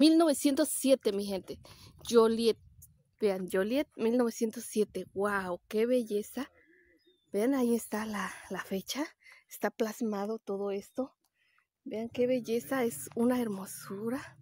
1907, mi gente. Joliet. Vean, Joliet, 1907. ¡Wow! ¡Qué belleza! Vean, ahí está la, fecha. Está plasmado todo esto. Vean qué belleza. Es una hermosura.